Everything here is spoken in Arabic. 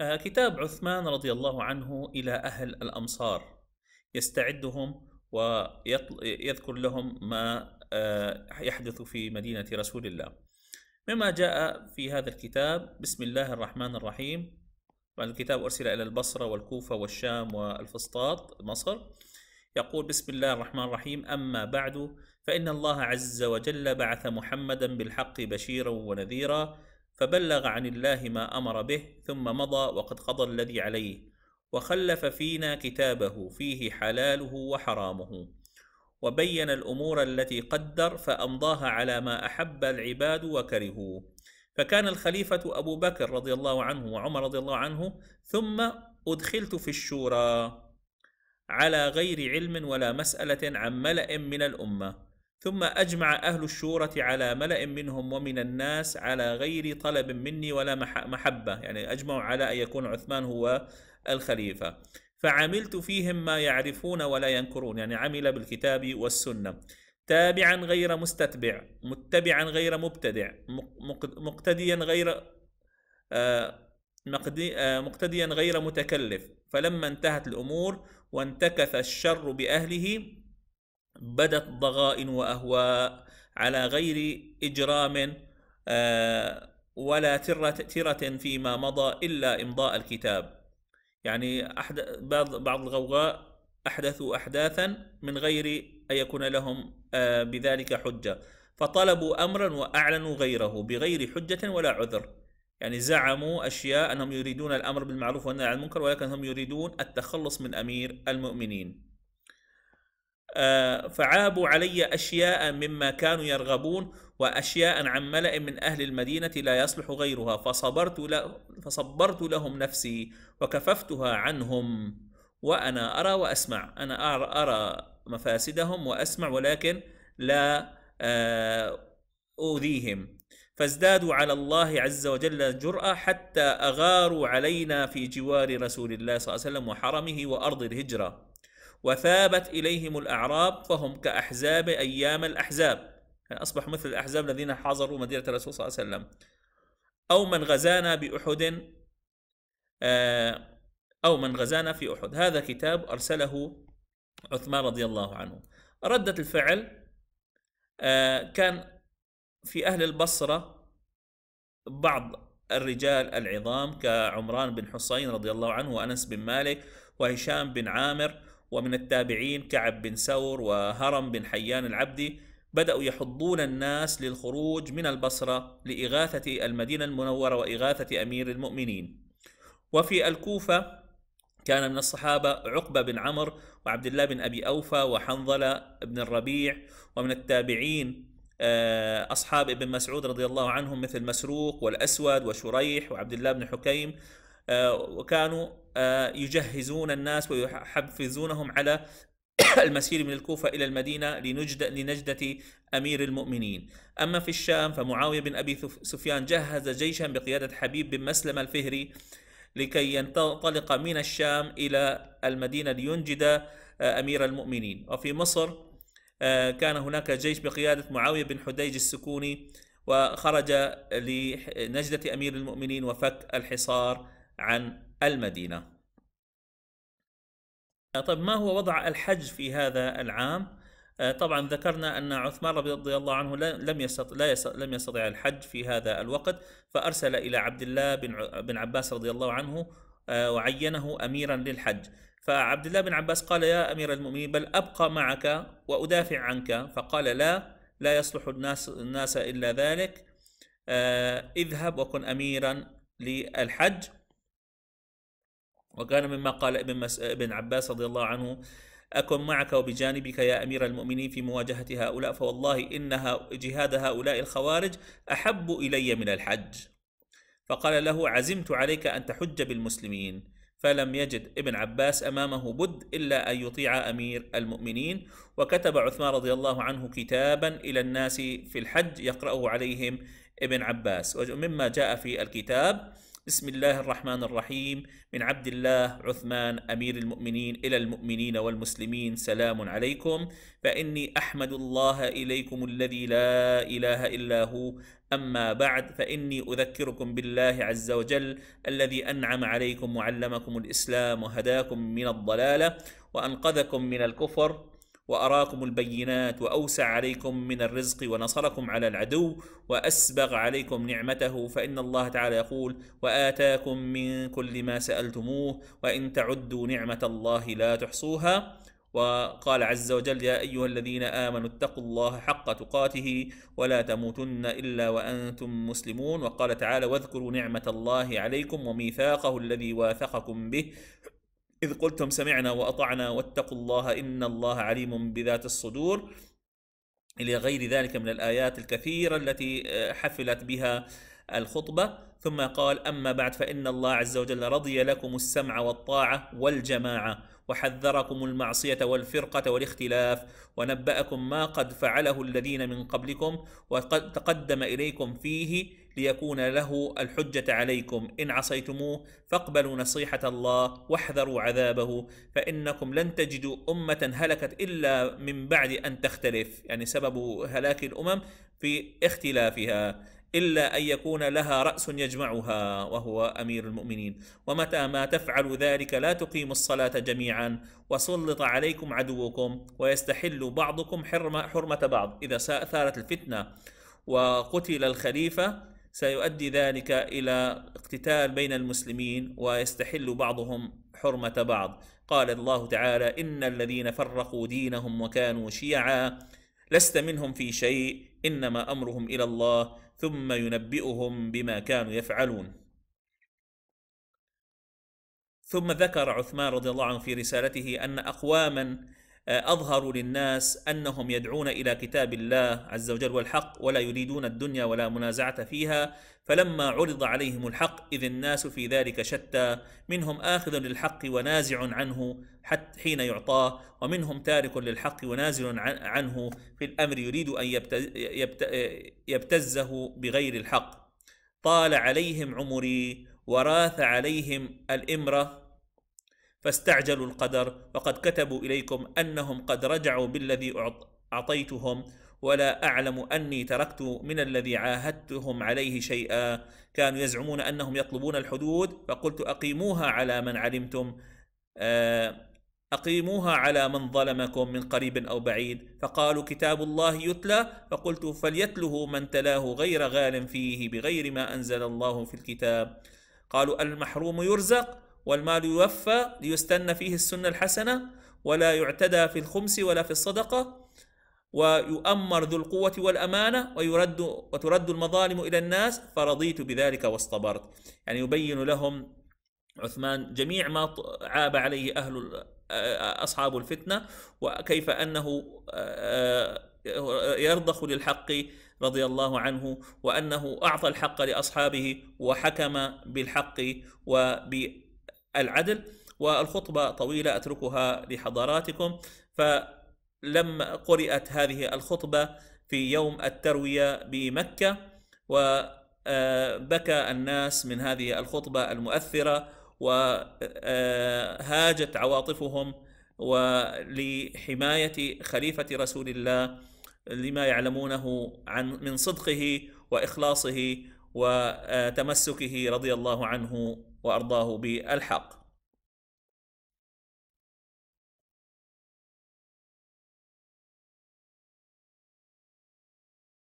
آه، كتاب عثمان رضي الله عنه إلى أهل الأمصار يستعدهم ويذكر لهم ما آه، يحدث في مدينة رسول الله مما جاء في هذا الكتاب بسم الله الرحمن الرحيم الكتاب أرسل إلى البصرة والكوفة والشام والفسطاط مصر يقول بسم الله الرحمن الرحيم أما بعد فإن الله عز وجل بعث محمدا بالحق بشيرا ونذيرا فبلغ عن الله ما امر به ثم مضى وقد قضى الذي عليه وخلف فينا كتابه فيه حلاله وحرامه وبين الامور التي قدر فامضاها على ما احب العباد وكرهوه فكان الخليفه ابو بكر رضي الله عنه وعمر رضي الله عنه ثم ادخلت في الشورى على غير علم ولا مساله عن ملا من الامه ثم أجمع أهل الشورى على ملأ منهم ومن الناس على غير طلب مني ولا محبة يعني أجمعوا على أن يكون عثمان هو الخليفة فعملت فيهم ما يعرفون ولا ينكرون يعني عمل بالكتاب والسنة تابعا غير مستتبع متبعا غير مبتدع مقتديا غير آه، آه، مقتديا غير متكلف فلما انتهت الأمور وانتكث الشر بأهله بدت ضغائن واهواء على غير اجرام آه، ولا ترة فيما مضى الا امضاء الكتاب يعني أحد بعض الغوغاء احدثوا احداثا من غير ان يكون لهم آه، بذلك حجه فطلبوا امرا واعلنوا غيره بغير حجه ولا عذر يعني زعموا اشياء انهم يريدون الامر بالمعروف والنهي عن المنكر ولكنهم يريدون التخلص من امير المؤمنين آه، فعابوا علي أشياء مما كانوا يرغبون وأشياء عن ملأ من أهل المدينة لا يصلح غيرها فصبرت, ل... فصبرت لهم نفسي وكففتها عنهم وأنا أرى وأسمع أنا أرى مفاسدهم وأسمع ولكن لا آه، أؤذيهم فازدادوا على الله عز وجل جرأة حتى أغاروا علينا في جوار رسول الله صلى الله عليه وسلم وحرمه وأرض الهجرة وثابت إليهم الأعراب فهم كأحزاب أيام الأحزاب يعني أصبحوا مثل الأحزاب الذين حاضروا مدينة الرسول صلى الله عليه وسلم أو من غزانا بأحد آه، أو من غزانا في أحد هذا كتاب أرسله عثمان رضي الله عنه ردة الفعل آه، كان في أهل البصرة بعض الرجال العظام كعمران بن حسين رضي الله عنه وأنس بن مالك وهشام بن عامر ومن التابعين كعب بن ثور وهرم بن حيان العبدي بدأوا يحضون الناس للخروج من البصرة لإغاثة المدينة المنورة وإغاثة أمير المؤمنين وفي الكوفة كان من الصحابة عقبة بن عمر وعبد الله بن أبي أوفى وحنظلة بن الربيع ومن التابعين آه، أصحاب ابن مسعود رضي الله عنهم مثل مسروق والأسود وشريح وعبد الله بن حكيم آه، وكانوا آه، يجهزون الناس ويحفزونهم على المسير من الكوفة إلى المدينة لنجدة, لنجدة أمير المؤمنين أما في الشام فمعاوية بن أبي سفيان جهز جيشا بقيادة حبيب بن مسلم الفهري لكي ينطلق من الشام إلى المدينة لينجد آه، أمير المؤمنين وفي مصر كان هناك جيش بقيادة معاوية بن حديج السكوني وخرج لنجدة أمير المؤمنين وفك الحصار عن المدينة آه، طب ما هو وضع الحج في هذا العام آه، طبعا ذكرنا ان عثمان رضي الله عنه لم يستطع لا يستطع, لم يستطع الحج في هذا الوقت فارسل الى عبد الله بن عباس رضي الله عنه آه، وعينه اميرا للحج فعبد الله بن عباس قال يا امير المؤمنين بل ابقى معك وادافع عنك فقال لا لا يصلح الناس الناس الا ذلك اذهب وكن اميرا للحج وكان مما قال ابن, مس... ابن عباس رضي الله عنه أكن معك وبجانبك يا أمير المؤمنين في مواجهة هؤلاء فوالله إنها جهاد هؤلاء الخوارج أحب إلي من الحج فقال له عزمت عليك أن تحج بالمسلمين فلم يجد ابن عباس امامه بد الا ان يطيع امير المؤمنين وكتب عثمان رضي الله عنه كتابا الى الناس في الحج يقراه عليهم ابن عباس ومما جاء في الكتاب بسم الله الرحمن الرحيم من عبد الله عثمان امير المؤمنين الى المؤمنين والمسلمين سلام عليكم فاني احمد الله اليكم الذي لا اله الا هو أما بعد فإني أذكركم بالله عز وجل الذي أنعم عليكم وعلمكم الإسلام وهداكم من الضلالة وأنقذكم من الكفر واراكم البينات واوسع عليكم من الرزق ونصركم على العدو واسبغ عليكم نعمته فان الله تعالى يقول واتاكم من كل ما سالتموه وان تعدوا نعمه الله لا تحصوها وقال عز وجل يا ايها الذين امنوا اتقوا الله حق تقاته ولا تموتن الا وانتم مسلمون وقال تعالى واذكروا نعمه الله عليكم وميثاقه الذي واثقكم به إذ قلتم سمعنا وأطعنا واتقوا الله إن الله عليم بذات الصدور إلى غير ذلك من الآيات الكثيرة التي آه، حفلت بها الخطبة ثم قال أما بعد فإن الله عز وجل رضي لكم السمع والطاعة والجماعة وحذركم المعصية والفرقة والاختلاف ونبأكم ما قد فعله الذين من قبلكم وقد تقدم إليكم فيه ليكون له الحجة عليكم إن عصيتموه فاقبلوا نصيحة الله واحذروا عذابه فإنكم لن تجدوا أمة هلكت إلا من بعد أن تختلف يعني سبب هلاك الأمم في اختلافها إلا أن يكون لها رأس يجمعها وهو أمير المؤمنين ومتى ما تفعل ذلك لا تقيم الصلاة جميعا وسلط عليكم عدوكم ويستحل بعضكم حرمة, حرمة بعض إذا ثارت الفتنة وقتل الخليفة سيؤدي ذلك إلى اقتتال بين المسلمين ويستحل بعضهم حرمة بعض قال الله تعالى إن الذين فرقوا دينهم وكانوا شيعا لست منهم في شيء إنما أمرهم إلى الله ثم ينبئهم بما كانوا يفعلون ثم ذكر عثمان رضي الله عنه في رسالته أن أقواما أظهروا للناس أنهم يدعون إلى كتاب الله عز وجل والحق ولا يريدون الدنيا ولا منازعة فيها فلما عرض عليهم الحق إذ الناس في ذلك شتى منهم آخذ للحق ونازع عنه حتى حين يعطاه ومنهم تارك للحق ونازل عنه في الأمر يريد أن يبتزه بغير الحق طال عليهم عمري وراث عليهم الإمرة فاستعجلوا القدر وقد كتبوا إليكم أنهم قد رجعوا بالذي أعطيتهم ولا أعلم أني تركت من الذي عاهدتهم عليه شيئا كانوا يزعمون أنهم يطلبون الحدود فقلت أقيموها على من علمتم آه، أقيموها على من ظلمكم من قريب أو بعيد فقالوا كتاب الله يتلى فقلت فليتله من تلاه غير غال فيه بغير ما أنزل الله في الكتاب قالوا المحروم يرزق والمال يوفى ليستن فيه السنة الحسنة ولا يعتدى في الخمس ولا في الصدقة ويؤمر ذو القوة والأمانة ويرد وترد المظالم إلى الناس فرضيت بذلك واصطبرت يعني يبين لهم عثمان جميع ما عاب عليه أهل أصحاب الفتنة وكيف أنه آه، آه، يرضخ للحق رضي الله عنه وأنه أعطى الحق لأصحابه وحكم بالحق وب العدل والخطبة طويلة أتركها لحضاراتكم فلما قرأت هذه الخطبة في يوم التروية بمكة وبكى آه، الناس من هذه الخطبة المؤثرة وهاجت آه، عواطفهم ولحماية خليفة رسول الله لما يعلمونه عن من صدقه وإخلاصه وتمسكه رضي الله عنه وارضاه بالحق